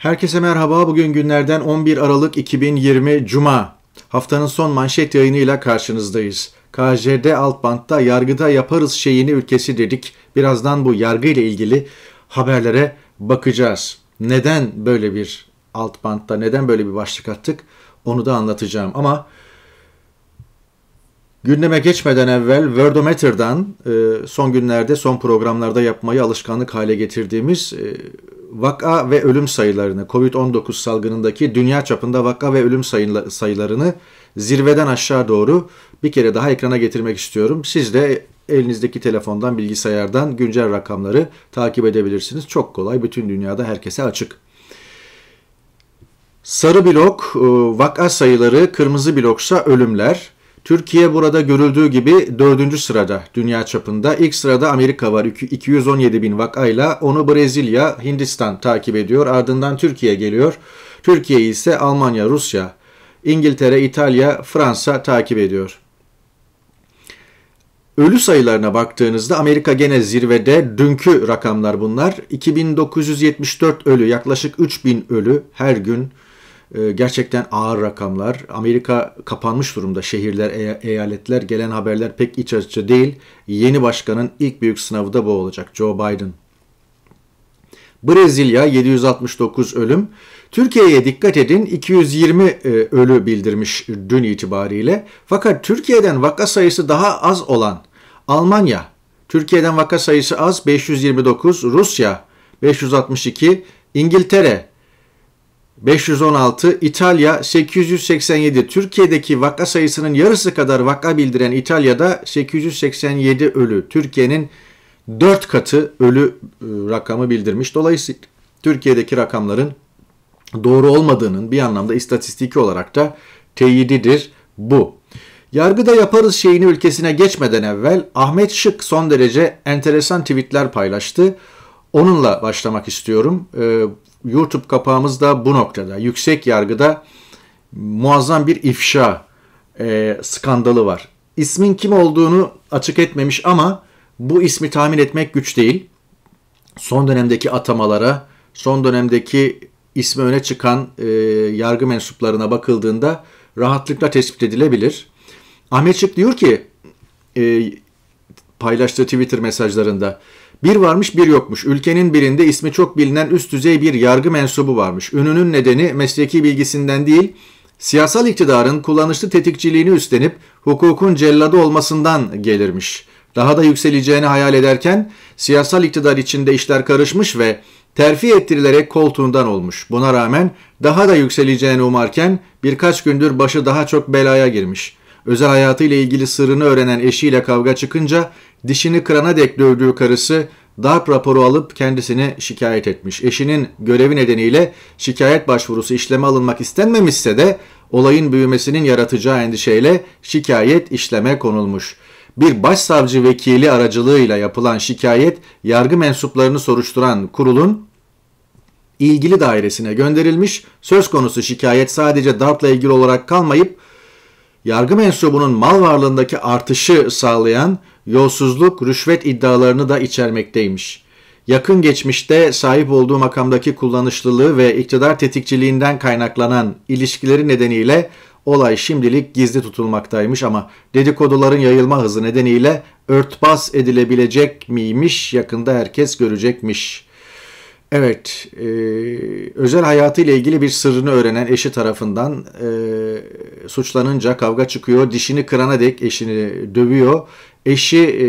Herkese merhaba. Bugün günlerden 11 Aralık 2020 Cuma. Haftanın son manşet yayınıyla karşınızdayız. KJD Altbank'ta yargıda yaparız şeyini ülkesi dedik. Birazdan bu yargı ile ilgili haberlere bakacağız. Neden böyle bir alt Altbank'ta neden böyle bir başlık attık onu da anlatacağım. Ama Gündeme geçmeden evvel Wordometer'dan e, son günlerde, son programlarda yapmayı alışkanlık hale getirdiğimiz e, vaka ve ölüm sayılarını, COVID-19 salgınındaki dünya çapında vaka ve ölüm sayılarını zirveden aşağı doğru bir kere daha ekrana getirmek istiyorum. Siz de elinizdeki telefondan, bilgisayardan güncel rakamları takip edebilirsiniz. Çok kolay, bütün dünyada herkese açık. Sarı blok e, vaka sayıları, kırmızı bloksa ölümler. Türkiye burada görüldüğü gibi dördüncü sırada dünya çapında. İlk sırada Amerika var 217 bin vakayla. Onu Brezilya, Hindistan takip ediyor. Ardından Türkiye geliyor. Türkiye ise Almanya, Rusya, İngiltere, İtalya, Fransa takip ediyor. Ölü sayılarına baktığınızda Amerika gene zirvede. Dünkü rakamlar bunlar. 2974 ölü, yaklaşık 3000 ölü her gün ee, gerçekten ağır rakamlar. Amerika kapanmış durumda. Şehirler, e, eyaletler, gelen haberler pek iç açıcı değil. Yeni başkanın ilk büyük sınavı da bu olacak. Joe Biden. Brezilya 769 ölüm. Türkiye'ye dikkat edin 220 e, ölü bildirmiş dün itibariyle. Fakat Türkiye'den vaka sayısı daha az olan Almanya, Türkiye'den vaka sayısı az 529, Rusya 562, İngiltere 516, İtalya 887. Türkiye'deki vaka sayısının yarısı kadar vaka bildiren İtalya'da 887 ölü. Türkiye'nin 4 katı ölü e, rakamı bildirmiş. Dolayısıyla Türkiye'deki rakamların doğru olmadığının bir anlamda istatistiki olarak da teyididir bu. Yargıda yaparız şeyini ülkesine geçmeden evvel Ahmet Şık son derece enteresan tweetler paylaştı. Onunla başlamak istiyorum. E, YouTube kapağımız da bu noktada. Yüksek yargıda muazzam bir ifşa e, skandalı var. İsmin kim olduğunu açık etmemiş ama bu ismi tahmin etmek güç değil. Son dönemdeki atamalara, son dönemdeki ismi öne çıkan e, yargı mensuplarına bakıldığında rahatlıkla tespit edilebilir. Ahmet diyor ki e, paylaştığı Twitter mesajlarında. Bir varmış bir yokmuş. Ülkenin birinde ismi çok bilinen üst düzey bir yargı mensubu varmış. Ününün nedeni mesleki bilgisinden değil, siyasal iktidarın kullanışlı tetikçiliğini üstlenip hukukun celladı olmasından gelirmiş. Daha da yükseleceğini hayal ederken siyasal iktidar içinde işler karışmış ve terfi ettirilerek koltuğundan olmuş. Buna rağmen daha da yükseleceğini umarken birkaç gündür başı daha çok belaya girmiş. Özel hayatıyla ilgili sırrını öğrenen eşiyle kavga çıkınca dişini kırana dek dövdüğü karısı darp raporu alıp kendisini şikayet etmiş. Eşinin görevi nedeniyle şikayet başvurusu işleme alınmak istenmemişse de olayın büyümesinin yaratacağı endişeyle şikayet işleme konulmuş. Bir başsavcı vekili aracılığıyla yapılan şikayet yargı mensuplarını soruşturan kurulun ilgili dairesine gönderilmiş. Söz konusu şikayet sadece darpla ilgili olarak kalmayıp yargı mensubunun mal varlığındaki artışı sağlayan yolsuzluk, rüşvet iddialarını da içermekteymiş. Yakın geçmişte sahip olduğu makamdaki kullanışlılığı ve iktidar tetikçiliğinden kaynaklanan ilişkileri nedeniyle olay şimdilik gizli tutulmaktaymış ama dedikoduların yayılma hızı nedeniyle örtbas edilebilecek miymiş yakında herkes görecekmiş.'' Evet, e, özel hayatı ile ilgili bir sırrını öğrenen eşi tarafından e, suçlanınca kavga çıkıyor. Dişini kırana dek eşini dövüyor. Eşi e,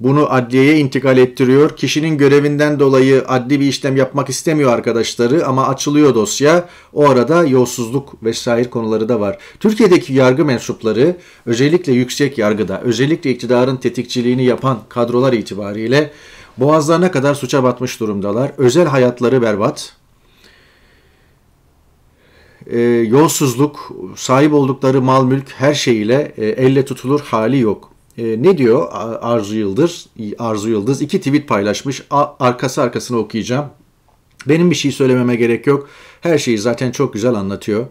bunu adliyeye intikal ettiriyor. Kişinin görevinden dolayı adli bir işlem yapmak istemiyor arkadaşları ama açılıyor dosya. O arada yolsuzluk vesaire konuları da var. Türkiye'deki yargı mensupları özellikle yüksek yargıda, özellikle iktidarın tetikçiliğini yapan kadrolar itibariyle boğazlarına kadar suça batmış durumdalar. Özel hayatları berbat. E, yolsuzluk, sahip oldukları mal mülk her şeyiyle e, elle tutulur hali yok. E, ne diyor Arzu Yıldız? Arzu Yıldız iki tweet paylaşmış. arkası arkasına okuyacağım. Benim bir şey söylememe gerek yok. Her şeyi zaten çok güzel anlatıyor.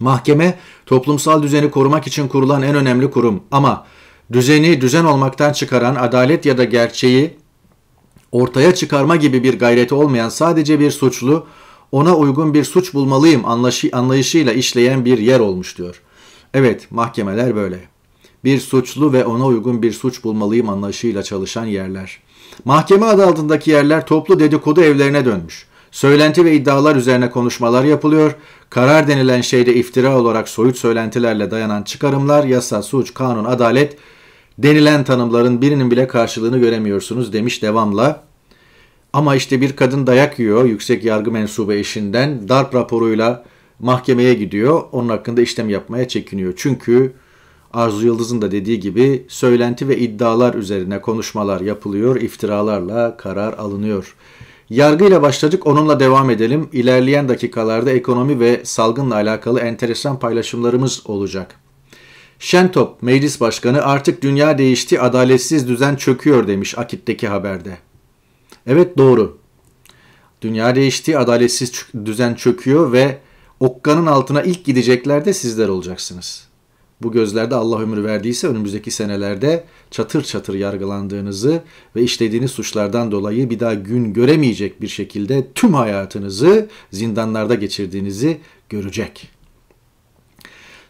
Mahkeme toplumsal düzeni korumak için kurulan en önemli kurum ama düzeni düzen olmaktan çıkaran adalet ya da gerçeği ortaya çıkarma gibi bir gayreti olmayan sadece bir suçlu ona uygun bir suç bulmalıyım anlayışıyla işleyen bir yer olmuş diyor. Evet mahkemeler böyle bir suçlu ve ona uygun bir suç bulmalıyım anlayışıyla çalışan yerler. Mahkeme adı altındaki yerler toplu dedikodu evlerine dönmüş. Söylenti ve iddialar üzerine konuşmalar yapılıyor. Karar denilen şeyde iftira olarak soyut söylentilerle dayanan çıkarımlar, yasa, suç, kanun, adalet denilen tanımların birinin bile karşılığını göremiyorsunuz demiş devamla. Ama işte bir kadın dayak yiyor yüksek yargı mensubu eşinden darp raporuyla mahkemeye gidiyor. Onun hakkında işlem yapmaya çekiniyor. Çünkü Arzu Yıldız'ın da dediği gibi söylenti ve iddialar üzerine konuşmalar yapılıyor, iftiralarla karar alınıyor. Yargıyla başladık, onunla devam edelim. İlerleyen dakikalarda ekonomi ve salgınla alakalı enteresan paylaşımlarımız olacak. Şentop Meclis Başkanı artık dünya değişti, adaletsiz düzen çöküyor demiş Akit'teki haberde. Evet doğru. Dünya değişti, adaletsiz düzen çöküyor ve okkanın altına ilk gidecekler de sizler olacaksınız bu gözlerde Allah ömür verdiyse önümüzdeki senelerde çatır çatır yargılandığınızı ve işlediğiniz suçlardan dolayı bir daha gün göremeyecek bir şekilde tüm hayatınızı zindanlarda geçirdiğinizi görecek.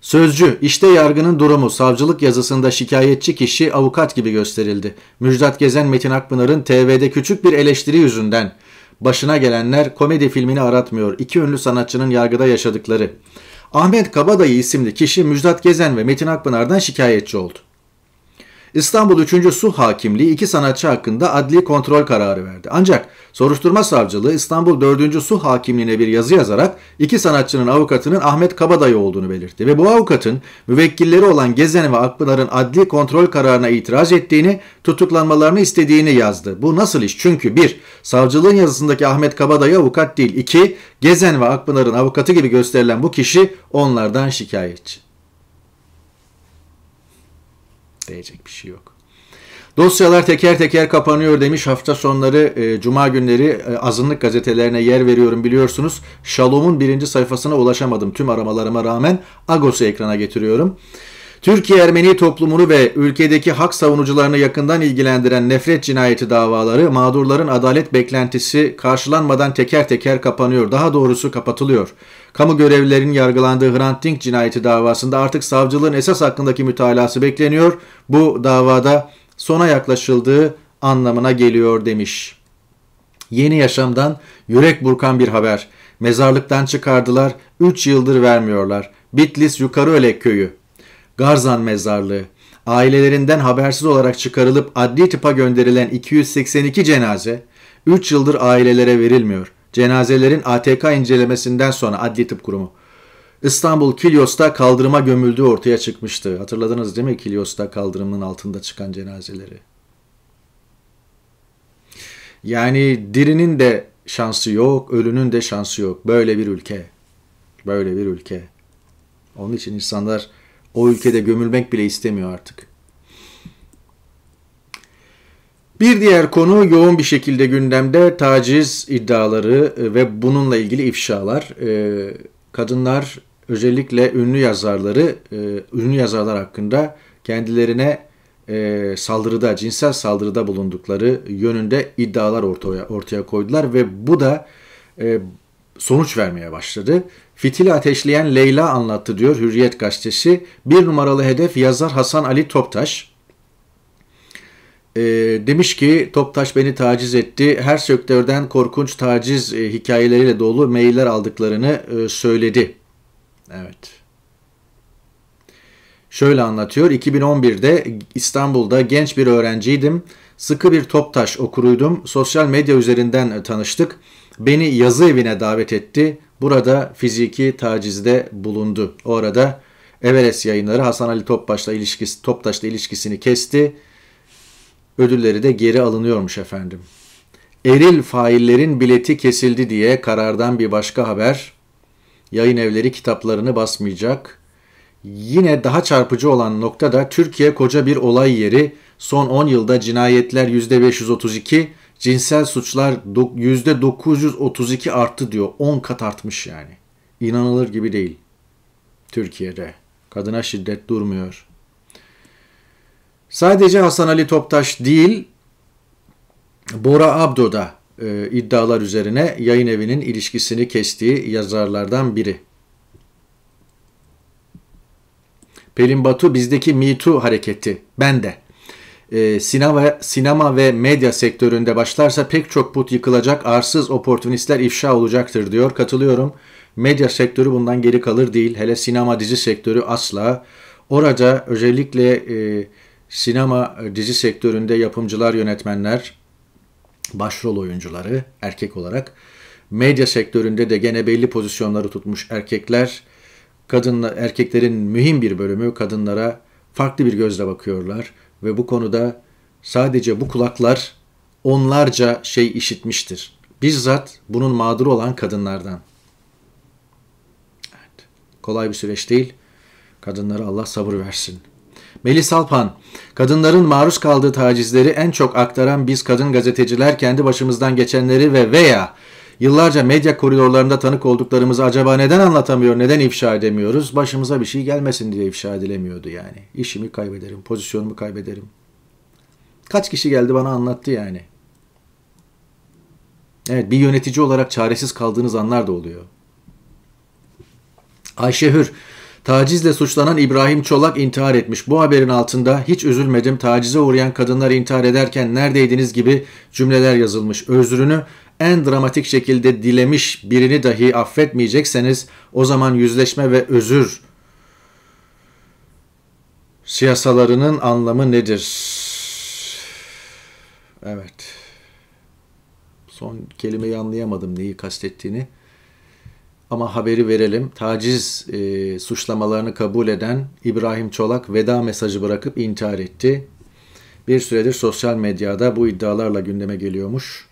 Sözcü, işte yargının durumu. Savcılık yazısında şikayetçi kişi avukat gibi gösterildi. Müjdat Gezen Metin Akpınar'ın TV'de küçük bir eleştiri yüzünden başına gelenler komedi filmini aratmıyor. İki ünlü sanatçının yargıda yaşadıkları. Ahmet Kabadayı isimli kişi Müjdat Gezen ve Metin Akpınar'dan şikayetçi oldu. İstanbul 3. Su Hakimliği iki sanatçı hakkında adli kontrol kararı verdi. Ancak soruşturma savcılığı İstanbul 4. Su Hakimliğine bir yazı yazarak iki sanatçının avukatının Ahmet Kabadayı olduğunu belirtti ve bu avukatın müvekkilleri olan Gezen ve Akpınar'ın adli kontrol kararına itiraz ettiğini, tutuklanmalarını istediğini yazdı. Bu nasıl iş? Çünkü 1. Savcılığın yazısındaki Ahmet Kabadayı avukat değil. 2. Gezen ve Akpınar'ın avukatı gibi gösterilen bu kişi onlardan şikayetçi. Değecek bir şey yok. Dosyalar teker teker kapanıyor demiş. Hafta sonları, e, cuma günleri e, azınlık gazetelerine yer veriyorum biliyorsunuz. Shalom'un birinci sayfasına ulaşamadım tüm aramalarıma rağmen. Agos'u ekrana getiriyorum. Türkiye Ermeni toplumunu ve ülkedeki hak savunucularını yakından ilgilendiren nefret cinayeti davaları mağdurların adalet beklentisi karşılanmadan teker teker kapanıyor. Daha doğrusu kapatılıyor. Kamu görevlilerinin yargılandığı Hrant Dink cinayeti davasında artık savcılığın esas hakkındaki mütalası bekleniyor. Bu davada sona yaklaşıldığı anlamına geliyor demiş. Yeni yaşamdan yürek burkan bir haber. Mezarlıktan çıkardılar, 3 yıldır vermiyorlar. Bitlis Yukarıöle köyü. Garzan mezarlığı, ailelerinden habersiz olarak çıkarılıp adli tıpa gönderilen 282 cenaze 3 yıldır ailelere verilmiyor. Cenazelerin ATK incelemesinden sonra adli tıp kurumu. İstanbul Kilyos'ta kaldırıma gömüldüğü ortaya çıkmıştı. Hatırladınız değil mi Kilyos'ta kaldırımın altında çıkan cenazeleri? Yani dirinin de şansı yok, ölünün de şansı yok. Böyle bir ülke. Böyle bir ülke. Onun için insanlar o ülkede gömülmek bile istemiyor artık. Bir diğer konu yoğun bir şekilde gündemde taciz iddiaları e, ve bununla ilgili ifşalar. E, kadınlar özellikle ünlü yazarları, e, ünlü yazarlar hakkında kendilerine saldırıda, cinsel saldırıda bulundukları yönünde iddialar ortaya, ortaya koydular ve bu da sonuç vermeye başladı. Fitili ateşleyen Leyla anlattı diyor Hürriyet gazetesi. Bir numaralı hedef yazar Hasan Ali Toptaş. E, demiş ki Toptaş beni taciz etti. Her sektörden korkunç taciz e, hikayeleriyle dolu mailler aldıklarını e, söyledi. Evet. Şöyle anlatıyor. 2011'de İstanbul'da genç bir öğrenciydim. Sıkı bir Toptaş okuruydum. Sosyal medya üzerinden e, tanıştık. Beni yazı evine davet etti. Burada fiziki tacizde bulundu. Orada Everest yayınları Hasan Ali Topbaş'la ilişkisi, Toptaş'la ilişkisini kesti. Ödülleri de geri alınıyormuş efendim. Eril faillerin bileti kesildi diye karardan bir başka haber. Yayın evleri kitaplarını basmayacak. Yine daha çarpıcı olan nokta da Türkiye koca bir olay yeri. Son 10 yılda cinayetler %532, cinsel suçlar %932 arttı diyor. 10 kat artmış yani. İnanılır gibi değil. Türkiye'de. Kadına şiddet durmuyor. Sadece Hasan Ali Toptaş değil, Bora Abdo da e, iddialar üzerine yayın evinin ilişkisini kestiği yazarlardan biri. Pelin Batu bizdeki Me Too hareketi. Ben de e, sinema, sinema ve medya sektöründe başlarsa pek çok put yıkılacak, arsız oportunistler ifşa olacaktır diyor. Katılıyorum. Medya sektörü bundan geri kalır değil. Hele sinema dizi sektörü asla. Orada özellikle e, sinema e, dizi sektöründe yapımcılar, yönetmenler, başrol oyuncuları erkek olarak medya sektöründe de gene belli pozisyonları tutmuş erkekler kadınla erkeklerin mühim bir bölümü kadınlara farklı bir gözle bakıyorlar ve bu konuda sadece bu kulaklar onlarca şey işitmiştir. Bizzat bunun mağduru olan kadınlardan. Evet. Kolay bir süreç değil. Kadınlara Allah sabır versin. Melis Alpan, kadınların maruz kaldığı tacizleri en çok aktaran biz kadın gazeteciler kendi başımızdan geçenleri ve veya Yıllarca medya koridorlarında tanık olduklarımızı acaba neden anlatamıyor, neden ifşa edemiyoruz? Başımıza bir şey gelmesin diye ifşa edilemiyordu yani. İşimi kaybederim, pozisyonumu kaybederim. Kaç kişi geldi bana anlattı yani. Evet bir yönetici olarak çaresiz kaldığınız anlar da oluyor. Ayşe Hür, tacizle suçlanan İbrahim Çolak intihar etmiş. Bu haberin altında hiç üzülmedim, tacize uğrayan kadınlar intihar ederken neredeydiniz gibi cümleler yazılmış. Özrünü en dramatik şekilde dilemiş birini dahi affetmeyecekseniz o zaman yüzleşme ve özür siyasalarının anlamı nedir? Evet. Son kelimeyi anlayamadım neyi kastettiğini. Ama haberi verelim. Taciz e, suçlamalarını kabul eden İbrahim Çolak veda mesajı bırakıp intihar etti. Bir süredir sosyal medyada bu iddialarla gündeme geliyormuş.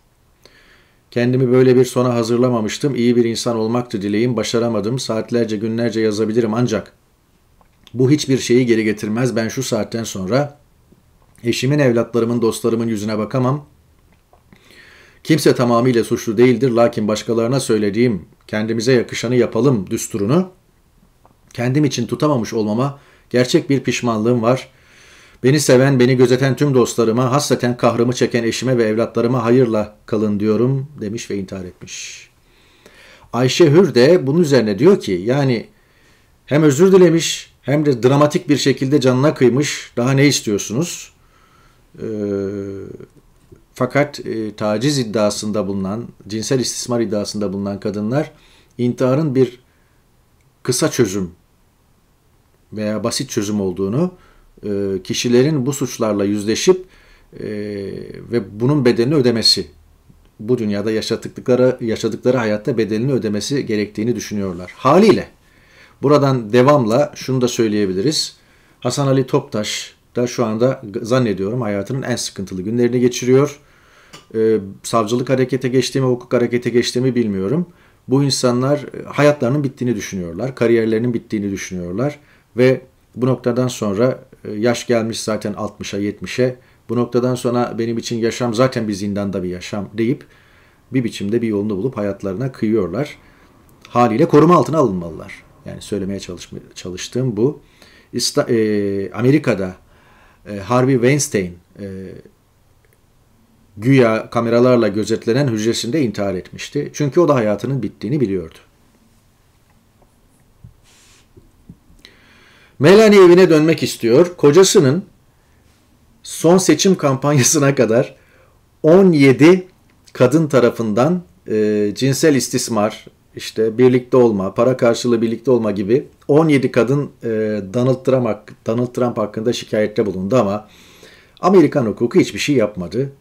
Kendimi böyle bir sona hazırlamamıştım. İyi bir insan olmaktı dileğim. Başaramadım. Saatlerce günlerce yazabilirim ancak bu hiçbir şeyi geri getirmez. Ben şu saatten sonra eşimin, evlatlarımın, dostlarımın yüzüne bakamam. Kimse tamamıyla suçlu değildir. Lakin başkalarına söylediğim kendimize yakışanı yapalım düsturunu kendim için tutamamış olmama gerçek bir pişmanlığım var. Beni seven, beni gözeten tüm dostlarıma, hasreten kahrımı çeken eşime ve evlatlarıma hayırla kalın diyorum demiş ve intihar etmiş. Ayşe Hür de bunun üzerine diyor ki yani hem özür dilemiş hem de dramatik bir şekilde canına kıymış. Daha ne istiyorsunuz? Ee, fakat e, taciz iddiasında bulunan, cinsel istismar iddiasında bulunan kadınlar intiharın bir kısa çözüm veya basit çözüm olduğunu e, kişilerin bu suçlarla yüzleşip e, ve bunun bedelini ödemesi, bu dünyada yaşadıkları, yaşadıkları hayatta bedelini ödemesi gerektiğini düşünüyorlar. Haliyle buradan devamla şunu da söyleyebiliriz. Hasan Ali Toptaş da şu anda zannediyorum hayatının en sıkıntılı günlerini geçiriyor. Ee, savcılık harekete geçti mi, hukuk harekete geçti mi bilmiyorum. Bu insanlar e, hayatlarının bittiğini düşünüyorlar, kariyerlerinin bittiğini düşünüyorlar ve bu noktadan sonra e, yaş gelmiş zaten 60'a 70'e. Bu noktadan sonra benim için yaşam zaten bir zindanda bir yaşam deyip bir biçimde bir yolunu bulup hayatlarına kıyıyorlar. Haliyle koruma altına alınmalılar. Yani söylemeye çalıştığım bu. İsta, e, Amerika'da e, Harvey Weinstein e, güya kameralarla gözetlenen hücresinde intihar etmişti. Çünkü o da hayatının bittiğini biliyordu. Melanie evine dönmek istiyor. Kocasının son seçim kampanyasına kadar 17 kadın tarafından e, cinsel istismar, işte birlikte olma, para karşılığı birlikte olma gibi 17 kadın e, Donald, Trump, Donald Trump hakkında şikayette bulundu ama Amerikan hukuku hiçbir şey yapmadı.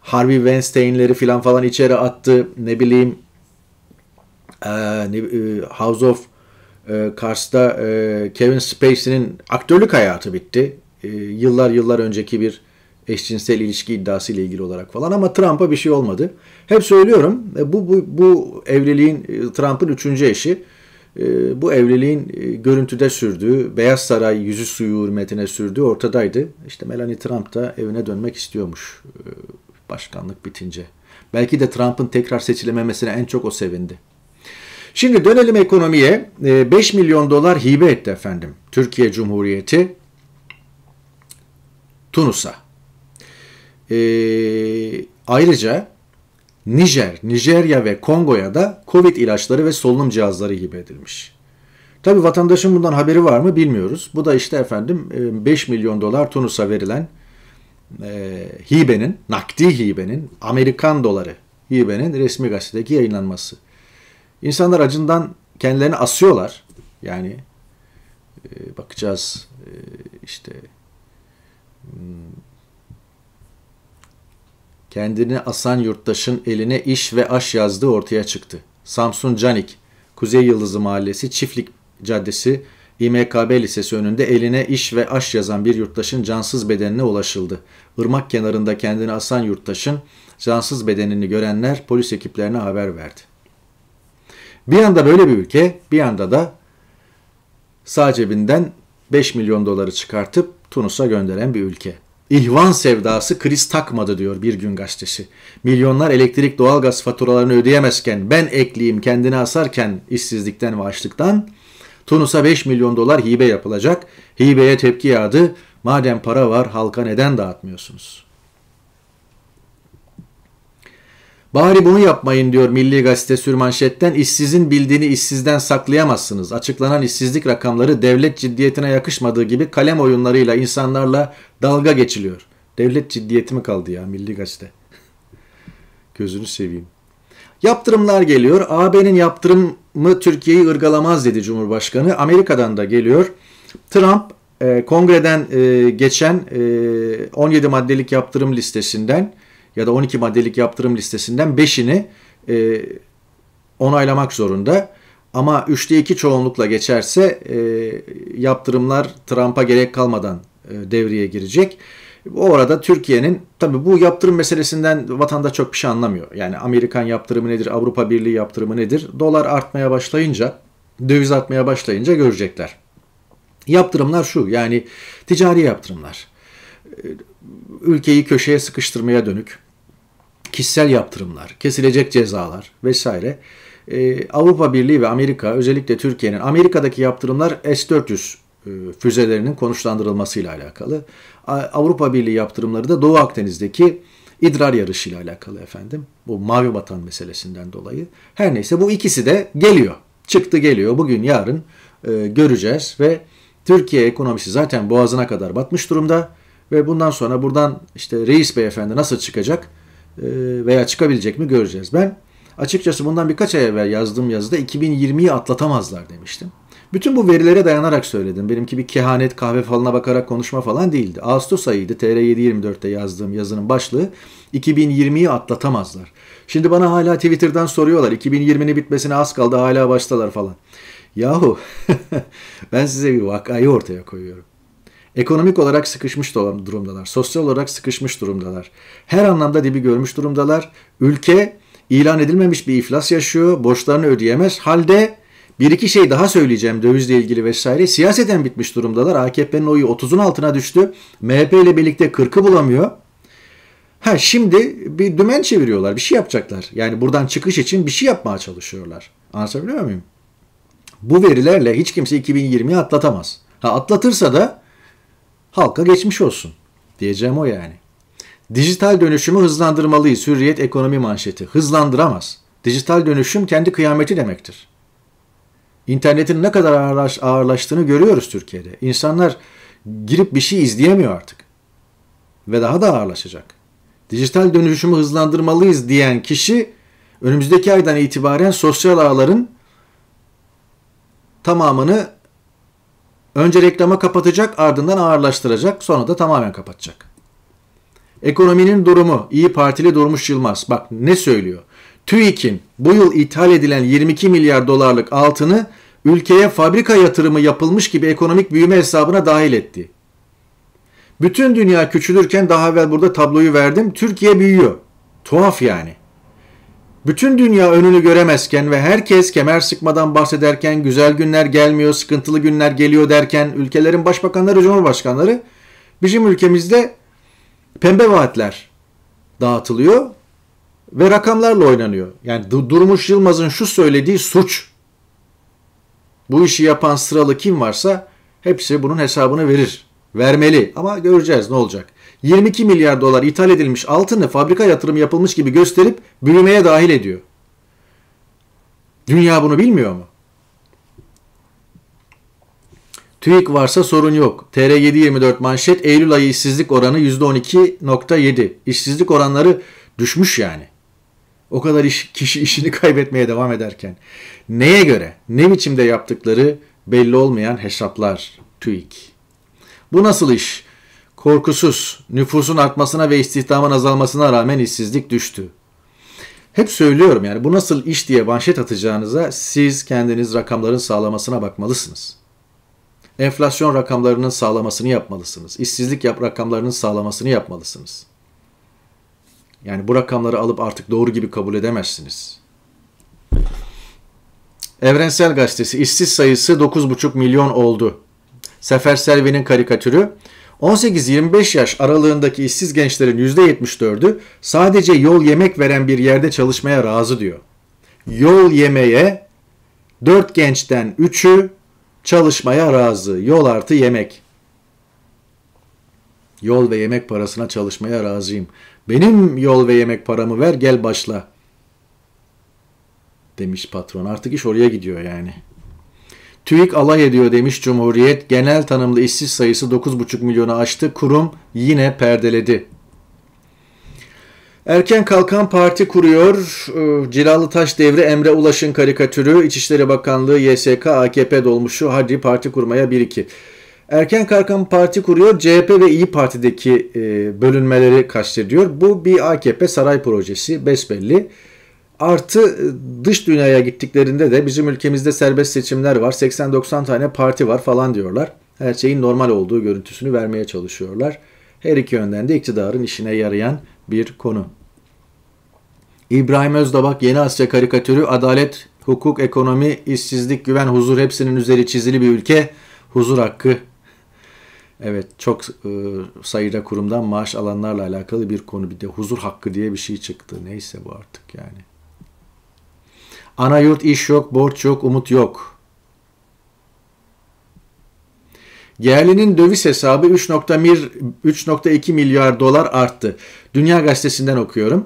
Harvey Weinstein'leri filan falan içeri attı. Ne bileyim e, e House of ee, e, Kars'ta Kevin Spacey'nin aktörlük hayatı bitti. Ee, yıllar yıllar önceki bir eşcinsel ilişki iddiası ile ilgili olarak falan ama Trump'a bir şey olmadı. Hep söylüyorum e, bu bu, bu evliliğin e, Trump'ın üçüncü eşi e, bu evliliğin görüntüde sürdüğü, Beyaz Saray yüzü suyu hürmetine sürdüğü ortadaydı. İşte Melanie Trump da evine dönmek istiyormuş başkanlık bitince. Belki de Trump'ın tekrar seçilememesine en çok o sevindi. Şimdi dönelim ekonomiye. 5 ee, milyon dolar hibe etti efendim Türkiye Cumhuriyeti Tunus'a. E, ayrıca Nijer, Nijerya ve Kongo'ya da Covid ilaçları ve solunum cihazları hibe edilmiş. Tabi vatandaşın bundan haberi var mı bilmiyoruz. Bu da işte efendim 5 e, milyon dolar Tunus'a verilen e, hibenin, nakdi hibenin, Amerikan doları hibenin resmi gazetedeki yayınlanması. İnsanlar acından kendilerini asıyorlar. Yani e, bakacağız e, işte hmm, kendini asan yurttaşın eline iş ve aş yazdığı ortaya çıktı. Samsun Canik, Kuzey Yıldızı Mahallesi, Çiftlik Caddesi, İMKB Lisesi önünde eline iş ve aş yazan bir yurttaşın cansız bedenine ulaşıldı. Irmak kenarında kendini asan yurttaşın cansız bedenini görenler polis ekiplerine haber verdi. Bir yanda böyle bir ülke, bir yanda da sağ cebinden 5 milyon doları çıkartıp Tunus'a gönderen bir ülke. İhvan sevdası kriz takmadı diyor bir gün gazetesi. Milyonlar elektrik doğalgaz faturalarını ödeyemezken ben ekleyeyim kendini asarken işsizlikten ve açlıktan Tunus'a 5 milyon dolar hibe yapılacak. Hibeye tepki yağdı. Madem para var halka neden dağıtmıyorsunuz? Bari bunu yapmayın diyor Milli Gazete sürmanşetten. İşsizin bildiğini işsizden saklayamazsınız. Açıklanan işsizlik rakamları devlet ciddiyetine yakışmadığı gibi kalem oyunlarıyla insanlarla dalga geçiliyor. Devlet ciddiyeti mi kaldı ya Milli Gazete? Gözünü seveyim. Yaptırımlar geliyor. AB'nin yaptırımı Türkiye'yi ırgalamaz dedi Cumhurbaşkanı. Amerika'dan da geliyor. Trump e, kongreden e, geçen e, 17 maddelik yaptırım listesinden ya da 12 maddelik yaptırım listesinden 5'ini e, onaylamak zorunda. Ama 3'te 2 çoğunlukla geçerse e, yaptırımlar Trump'a gerek kalmadan e, devreye girecek. O arada Türkiye'nin tabii bu yaptırım meselesinden vatandaş çok bir şey anlamıyor. Yani Amerikan yaptırımı nedir, Avrupa Birliği yaptırımı nedir? Dolar artmaya başlayınca, döviz artmaya başlayınca görecekler. Yaptırımlar şu yani ticari yaptırımlar. E, ülkeyi köşeye sıkıştırmaya dönük kişisel yaptırımlar, kesilecek cezalar vesaire. Ee, Avrupa Birliği ve Amerika özellikle Türkiye'nin Amerika'daki yaptırımlar S-400 e, füzelerinin konuşlandırılmasıyla alakalı. Avrupa Birliği yaptırımları da Doğu Akdeniz'deki idrar yarışıyla alakalı efendim. Bu mavi vatan meselesinden dolayı. Her neyse bu ikisi de geliyor. Çıktı geliyor. Bugün yarın e, göreceğiz ve Türkiye ekonomisi zaten boğazına kadar batmış durumda ve bundan sonra buradan işte reis beyefendi nasıl çıkacak? E, veya çıkabilecek mi göreceğiz. Ben açıkçası bundan birkaç ay evvel yazdığım yazıda 2020'yi atlatamazlar demiştim. Bütün bu verilere dayanarak söyledim. Benimki bir kehanet kahve falına bakarak konuşma falan değildi. Ağustos ayıydı TR724'te yazdığım yazının başlığı 2020'yi atlatamazlar. Şimdi bana hala Twitter'dan soruyorlar 2020'nin bitmesine az kaldı hala baştalar falan. Yahu ben size bir vakayı ortaya koyuyorum. Ekonomik olarak sıkışmış durumdalar. Sosyal olarak sıkışmış durumdalar. Her anlamda dibi görmüş durumdalar. Ülke ilan edilmemiş bir iflas yaşıyor. Borçlarını ödeyemez halde bir iki şey daha söyleyeceğim dövizle ilgili vesaire. Siyaseten bitmiş durumdalar. AKP'nin oyu 30'un altına düştü. MHP ile birlikte 40'ı bulamıyor. Ha şimdi bir dümen çeviriyorlar. Bir şey yapacaklar. Yani buradan çıkış için bir şey yapmaya çalışıyorlar. Anlatabiliyor muyum? Bu verilerle hiç kimse 2020'yi atlatamaz. Ha atlatırsa da Halka geçmiş olsun. Diyeceğim o yani. Dijital dönüşümü hızlandırmalıyız. Hürriyet ekonomi manşeti. Hızlandıramaz. Dijital dönüşüm kendi kıyameti demektir. İnternetin ne kadar ağırlaştığını görüyoruz Türkiye'de. İnsanlar girip bir şey izleyemiyor artık. Ve daha da ağırlaşacak. Dijital dönüşümü hızlandırmalıyız diyen kişi önümüzdeki aydan itibaren sosyal ağların tamamını Önce reklama kapatacak ardından ağırlaştıracak sonra da tamamen kapatacak. Ekonominin durumu iyi partili Durmuş Yılmaz. Bak ne söylüyor? TÜİK'in bu yıl ithal edilen 22 milyar dolarlık altını ülkeye fabrika yatırımı yapılmış gibi ekonomik büyüme hesabına dahil etti. Bütün dünya küçülürken daha evvel burada tabloyu verdim. Türkiye büyüyor. Tuhaf yani. Bütün dünya önünü göremezken ve herkes kemer sıkmadan bahsederken güzel günler gelmiyor, sıkıntılı günler geliyor derken ülkelerin başbakanları, cumhurbaşkanları bizim ülkemizde pembe vaatler dağıtılıyor ve rakamlarla oynanıyor. Yani Durmuş Yılmaz'ın şu söylediği suç. Bu işi yapan sıralı kim varsa hepsi bunun hesabını verir. Vermeli ama göreceğiz ne olacak. 22 milyar dolar ithal edilmiş altını fabrika yatırım yapılmış gibi gösterip büyümeye dahil ediyor. Dünya bunu bilmiyor mu? TÜİK varsa sorun yok. TR724 manşet Eylül ayı işsizlik oranı %12.7. İşsizlik oranları düşmüş yani. O kadar iş, kişi işini kaybetmeye devam ederken. Neye göre, ne biçimde yaptıkları belli olmayan hesaplar TÜİK. Bu nasıl iş? Korkusuz, nüfusun artmasına ve istihdamın azalmasına rağmen işsizlik düştü. Hep söylüyorum yani bu nasıl iş diye manşet atacağınıza siz kendiniz rakamların sağlamasına bakmalısınız. Enflasyon rakamlarının sağlamasını yapmalısınız. İşsizlik yap rakamlarının sağlamasını yapmalısınız. Yani bu rakamları alıp artık doğru gibi kabul edemezsiniz. Evrensel Gazetesi işsiz sayısı 9,5 milyon oldu. Sefer Selvi'nin karikatürü 18-25 yaş aralığındaki işsiz gençlerin %74'ü sadece yol yemek veren bir yerde çalışmaya razı diyor. Yol yemeğe 4 gençten 3'ü çalışmaya razı. Yol artı yemek. Yol ve yemek parasına çalışmaya razıyım. Benim yol ve yemek paramı ver gel başla. Demiş patron. Artık iş oraya gidiyor yani. TÜİK alay ediyor demiş Cumhuriyet. Genel tanımlı işsiz sayısı 9,5 milyonu aştı. Kurum yine perdeledi. Erken Kalkan Parti kuruyor. Ee, Cilalı Taş Devri Emre Ulaş'ın karikatürü. İçişleri Bakanlığı YSK AKP dolmuşu. Hadi parti kurmaya 1-2. Erken Kalkan Parti kuruyor. CHP ve İyi Parti'deki e, bölünmeleri kastediyor. Bu bir AKP saray projesi besbelli. Artı e, dış dünyaya gittiklerinde de bizim ülkemizde serbest seçimler var. 80-90 tane parti var falan diyorlar. Her şeyin normal olduğu görüntüsünü vermeye çalışıyorlar. Her iki yönden de iktidarın işine yarayan bir konu. İbrahim Özdabak Yeni Asya karikatürü adalet, hukuk, ekonomi, işsizlik, güven, huzur hepsinin üzeri çizili bir ülke. Huzur hakkı. Evet çok e, sayıda kurumdan maaş alanlarla alakalı bir konu bir de huzur hakkı diye bir şey çıktı. Neyse bu artık yani. Ana yurt iş yok, borç yok, umut yok. Yerlinin döviz hesabı 3.2 milyar dolar arttı. Dünya Gazetesi'nden okuyorum.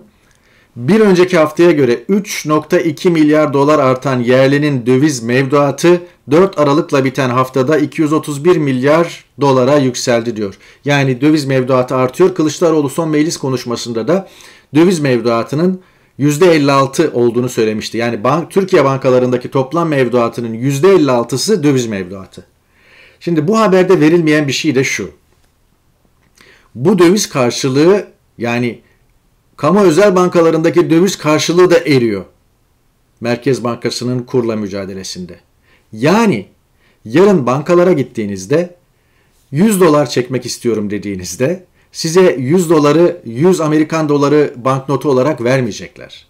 Bir önceki haftaya göre 3.2 milyar dolar artan yerlinin döviz mevduatı 4 Aralık'la biten haftada 231 milyar dolara yükseldi diyor. Yani döviz mevduatı artıyor. Kılıçdaroğlu son meclis konuşmasında da döviz mevduatının %56 olduğunu söylemişti. Yani bank, Türkiye bankalarındaki toplam mevduatının %56'sı döviz mevduatı. Şimdi bu haberde verilmeyen bir şey de şu. Bu döviz karşılığı yani kamu özel bankalarındaki döviz karşılığı da eriyor. Merkez Bankası'nın kurla mücadelesinde. Yani yarın bankalara gittiğinizde 100 dolar çekmek istiyorum dediğinizde size 100 doları 100 Amerikan doları banknotu olarak vermeyecekler.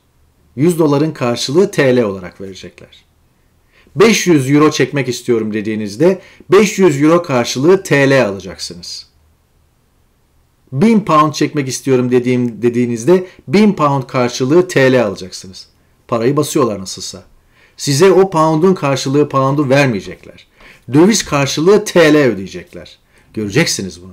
100 doların karşılığı TL olarak verecekler. 500 euro çekmek istiyorum dediğinizde 500 euro karşılığı TL alacaksınız. 1000 pound çekmek istiyorum dediğim dediğinizde 1000 pound karşılığı TL alacaksınız. Parayı basıyorlar nasılsa. Size o pound'un karşılığı pound'u vermeyecekler. Döviz karşılığı TL ödeyecekler. Göreceksiniz bunu.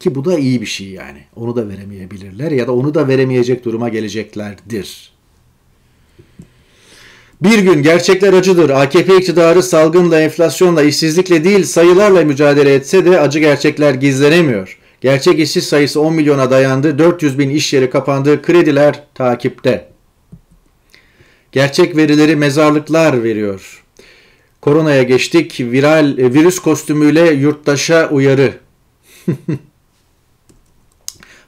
Ki bu da iyi bir şey yani. Onu da veremeyebilirler ya da onu da veremeyecek duruma geleceklerdir. Bir gün gerçekler acıdır. AKP iktidarı salgınla, enflasyonla, işsizlikle değil sayılarla mücadele etse de acı gerçekler gizlenemiyor. Gerçek işsiz sayısı 10 milyona dayandı, 400 bin iş yeri kapandı, krediler takipte. Gerçek verileri mezarlıklar veriyor. Koronaya geçtik, viral e, virüs kostümüyle yurttaşa uyarı.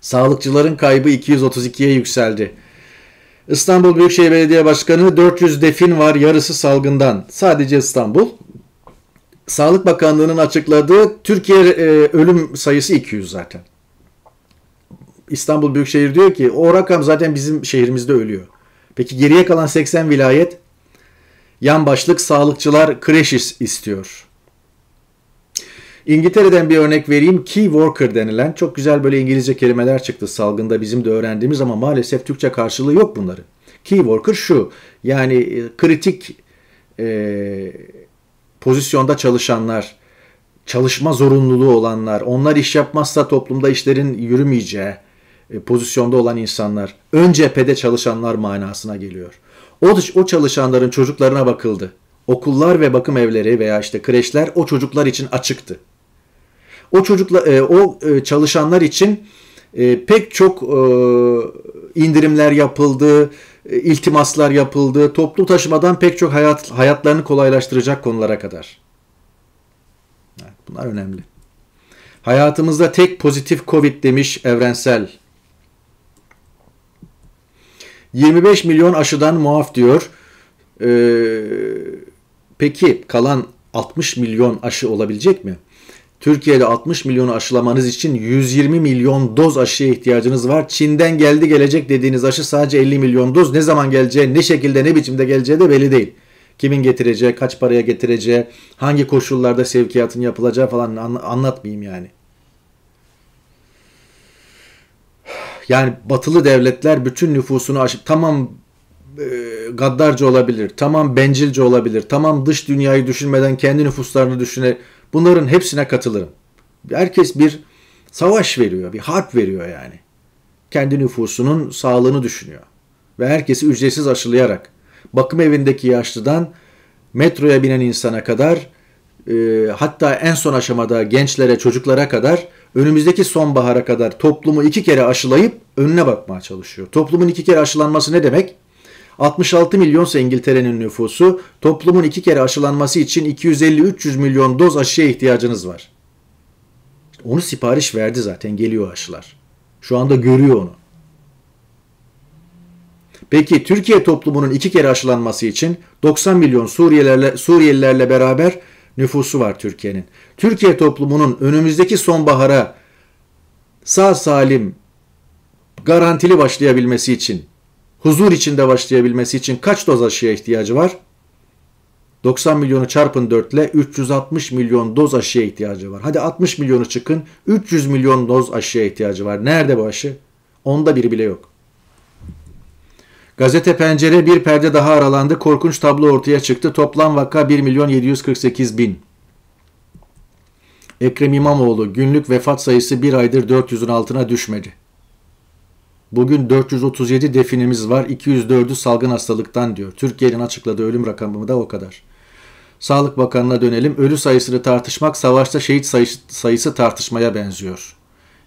Sağlıkçıların kaybı 232'ye yükseldi. İstanbul Büyükşehir Belediye Başkanı 400 defin var yarısı salgından. Sadece İstanbul. Sağlık Bakanlığı'nın açıkladığı Türkiye e, ölüm sayısı 200 zaten. İstanbul Büyükşehir diyor ki o rakam zaten bizim şehrimizde ölüyor. Peki geriye kalan 80 vilayet yan başlık sağlıkçılar kreş istiyor. İngiltere'den bir örnek vereyim. Key worker denilen çok güzel böyle İngilizce kelimeler çıktı salgında bizim de öğrendiğimiz ama maalesef Türkçe karşılığı yok bunların. Key worker şu yani e, kritik e, pozisyonda çalışanlar, çalışma zorunluluğu olanlar, onlar iş yapmazsa toplumda işlerin yürümeyeceği e, pozisyonda olan insanlar, ön cephede çalışanlar manasına geliyor. O, o çalışanların çocuklarına bakıldı. Okullar ve bakım evleri veya işte kreşler o çocuklar için açıktı o çocukla e, o e, çalışanlar için e, pek çok e, indirimler yapıldı, e, iltimaslar yapıldı, toplu taşımadan pek çok hayat hayatlarını kolaylaştıracak konulara kadar. Evet, bunlar önemli. Hayatımızda tek pozitif Covid demiş Evrensel. 25 milyon aşıdan muaf diyor. Ee, peki kalan 60 milyon aşı olabilecek mi? Türkiye'de 60 milyonu aşılamanız için 120 milyon doz aşıya ihtiyacınız var. Çin'den geldi gelecek dediğiniz aşı sadece 50 milyon doz. Ne zaman geleceği, ne şekilde, ne biçimde geleceği de belli değil. Kimin getireceği, kaç paraya getireceği, hangi koşullarda sevkiyatın yapılacağı falan anlatmayayım yani. Yani batılı devletler bütün nüfusunu aşıp tamam e, gaddarca olabilir, tamam bencilce olabilir, tamam dış dünyayı düşünmeden kendi nüfuslarını düşünerek Bunların hepsine katılırım. Herkes bir savaş veriyor, bir harp veriyor yani. Kendi nüfusunun sağlığını düşünüyor. Ve herkesi ücretsiz aşılayarak bakım evindeki yaşlıdan metroya binen insana kadar e, hatta en son aşamada gençlere, çocuklara kadar önümüzdeki sonbahara kadar toplumu iki kere aşılayıp önüne bakmaya çalışıyor. Toplumun iki kere aşılanması ne demek? 66 milyonsa İngiltere'nin nüfusu, toplumun iki kere aşılanması için 250-300 milyon doz aşıya ihtiyacınız var. Onu sipariş verdi zaten geliyor aşılar. Şu anda görüyor onu. Peki Türkiye toplumunun iki kere aşılanması için 90 milyon Suriyelerle Suriyelilerle beraber nüfusu var Türkiye'nin. Türkiye toplumunun önümüzdeki sonbahara sağ salim garantili başlayabilmesi için huzur içinde başlayabilmesi için kaç doz aşıya ihtiyacı var? 90 milyonu çarpın 4 ile 360 milyon doz aşıya ihtiyacı var. Hadi 60 milyonu çıkın 300 milyon doz aşıya ihtiyacı var. Nerede bu aşı? Onda biri bile yok. Gazete pencere bir perde daha aralandı. Korkunç tablo ortaya çıktı. Toplam vaka 1 milyon 748 bin. Ekrem İmamoğlu günlük vefat sayısı bir aydır 400'ün altına düşmedi. Bugün 437 definimiz var. 204'ü salgın hastalıktan diyor. Türkiye'nin açıkladığı ölüm rakamı da o kadar. Sağlık Bakanı'na dönelim. Ölü sayısını tartışmak savaşta şehit sayısı, sayısı tartışmaya benziyor.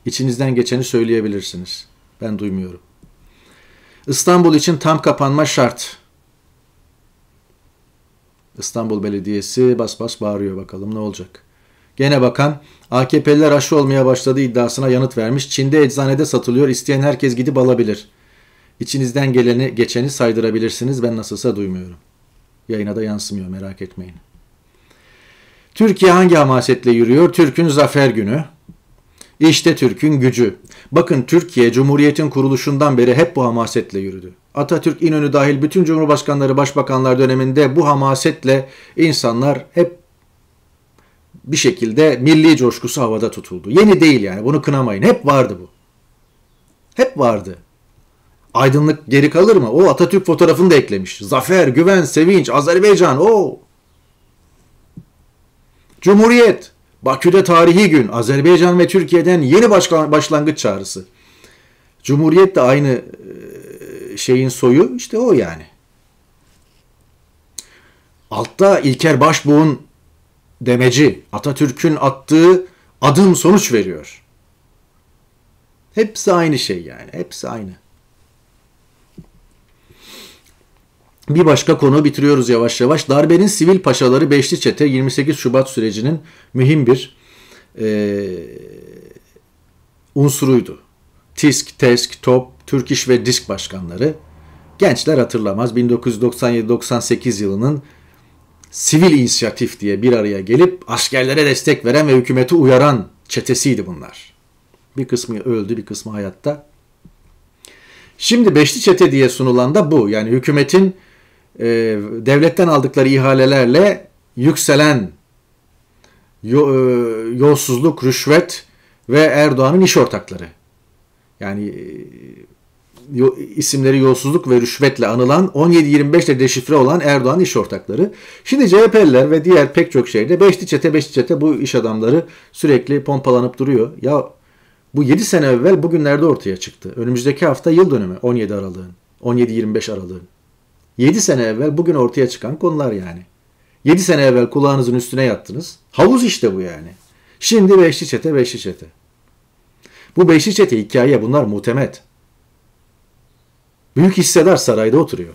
İçinizden geçeni söyleyebilirsiniz. Ben duymuyorum. İstanbul için tam kapanma şart. İstanbul Belediyesi bas bas bağırıyor bakalım ne olacak. Gene bakan AKP'liler aşı olmaya başladı iddiasına yanıt vermiş. Çin'de eczanede satılıyor İsteyen herkes gidip alabilir. İçinizden geleni geçeni saydırabilirsiniz ben nasılsa duymuyorum. Yayına da yansımıyor merak etmeyin. Türkiye hangi hamasetle yürüyor? Türk'ün zafer günü. İşte Türk'ün gücü. Bakın Türkiye Cumhuriyet'in kuruluşundan beri hep bu hamasetle yürüdü. Atatürk İnönü dahil bütün cumhurbaşkanları, başbakanlar döneminde bu hamasetle insanlar hep bir şekilde milli coşkusu havada tutuldu. Yeni değil yani bunu kınamayın. Hep vardı bu. Hep vardı. Aydınlık geri kalır mı? O Atatürk fotoğrafını da eklemiş. Zafer, güven, sevinç, Azerbaycan. O. Cumhuriyet. Bakü'de tarihi gün. Azerbaycan ve Türkiye'den yeni başlangıç çağrısı. Cumhuriyet de aynı e, şeyin soyu işte o yani. Altta İlker Başbuğ'un demeci, Atatürk'ün attığı adım sonuç veriyor. Hepsi aynı şey yani. Hepsi aynı. Bir başka konu bitiriyoruz yavaş yavaş. Darbenin sivil paşaları Beşli Çete 28 Şubat sürecinin mühim bir e, unsuruydu. TİSK, TESK, TOP, Türk İş ve DİSK başkanları. Gençler hatırlamaz 1997-98 yılının sivil inisiyatif diye bir araya gelip askerlere destek veren ve hükümeti uyaran çetesiydi bunlar. Bir kısmı öldü, bir kısmı hayatta. Şimdi beşli çete diye sunulan da bu. Yani hükümetin e, devletten aldıkları ihalelerle yükselen yo, e, yolsuzluk, rüşvet ve Erdoğan'ın iş ortakları. Yani e, isimleri yolsuzluk ve rüşvetle anılan 17-25'te deşifre olan Erdoğan iş ortakları. Şimdi CHP'liler ve diğer pek çok şehirde beşli çete beşli çete bu iş adamları sürekli pompalanıp duruyor. Ya bu 7 sene evvel bugünlerde ortaya çıktı. Önümüzdeki hafta yıl dönümü 17 Aralık'ın. 17-25 Aralık'ın. 7 sene evvel bugün ortaya çıkan konular yani. 7 sene evvel kulağınızın üstüne yattınız. Havuz işte bu yani. Şimdi beşli çete beşli çete. Bu beşli çete hikaye bunlar muhtemet. Büyük hissedar sarayda oturuyor.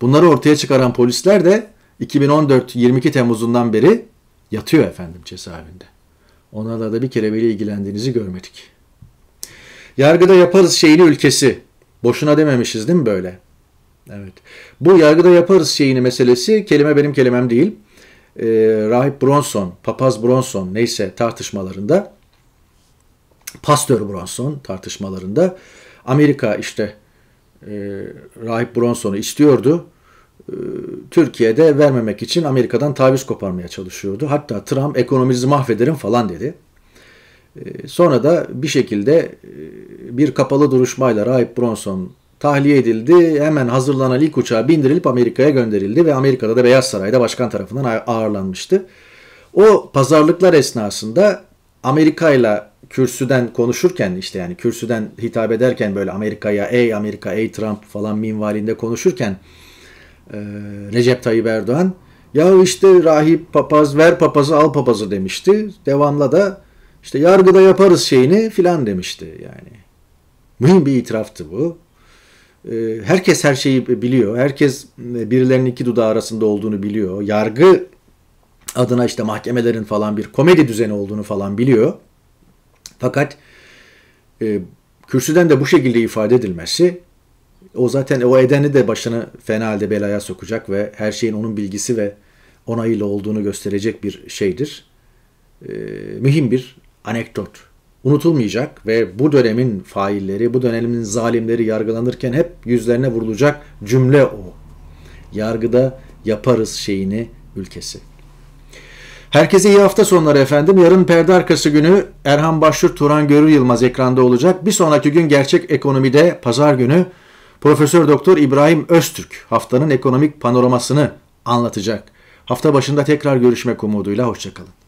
Bunları ortaya çıkaran polisler de 2014 22 Temmuz'undan beri yatıyor efendim cezaevinde. Onlarla da bir kere bile ilgilendiğinizi görmedik. Yargıda yaparız şeyini ülkesi. Boşuna dememişiz değil mi böyle? Evet. Bu yargıda yaparız şeyini meselesi kelime benim kelimem değil. Ee, Rahip Bronson, Papaz Bronson neyse tartışmalarında Pasteur Bronson tartışmalarında Amerika işte e, Rahip Bronson'u istiyordu. E, Türkiye'de vermemek için Amerika'dan taviz koparmaya çalışıyordu. Hatta Trump ekonomimizi mahvederim falan dedi. E, sonra da bir şekilde e, bir kapalı duruşmayla Rahip Bronson tahliye edildi. Hemen hazırlanan ilk uçağa bindirilip Amerika'ya gönderildi ve Amerika'da da Beyaz Saray'da başkan tarafından ağırlanmıştı. O pazarlıklar esnasında Amerika ile kürsüden konuşurken işte yani kürsüden hitap ederken böyle Amerika'ya ey Amerika ey Trump falan minvalinde konuşurken e, Recep Tayyip Erdoğan ya işte rahip papaz ver papazı al papazı demişti. Devamla da işte yargıda yaparız şeyini filan demişti yani. Mühim bir itiraftı bu. E, herkes her şeyi biliyor. Herkes birilerinin iki dudağı arasında olduğunu biliyor. Yargı adına işte mahkemelerin falan bir komedi düzeni olduğunu falan biliyor. Fakat e, kürsüden de bu şekilde ifade edilmesi o zaten o edeni de başını fena halde belaya sokacak ve her şeyin onun bilgisi ve onayıyla olduğunu gösterecek bir şeydir. E, mühim bir anekdot. Unutulmayacak ve bu dönemin failleri, bu dönemin zalimleri yargılanırken hep yüzlerine vurulacak cümle o. Yargıda yaparız şeyini ülkesi. Herkese iyi hafta sonları efendim. Yarın perde arkası günü Erhan Başur, Turan Görür Yılmaz ekranda olacak. Bir sonraki gün gerçek ekonomide pazar günü Profesör Doktor İbrahim Öztürk haftanın ekonomik panoramasını anlatacak. Hafta başında tekrar görüşmek umuduyla hoşçakalın.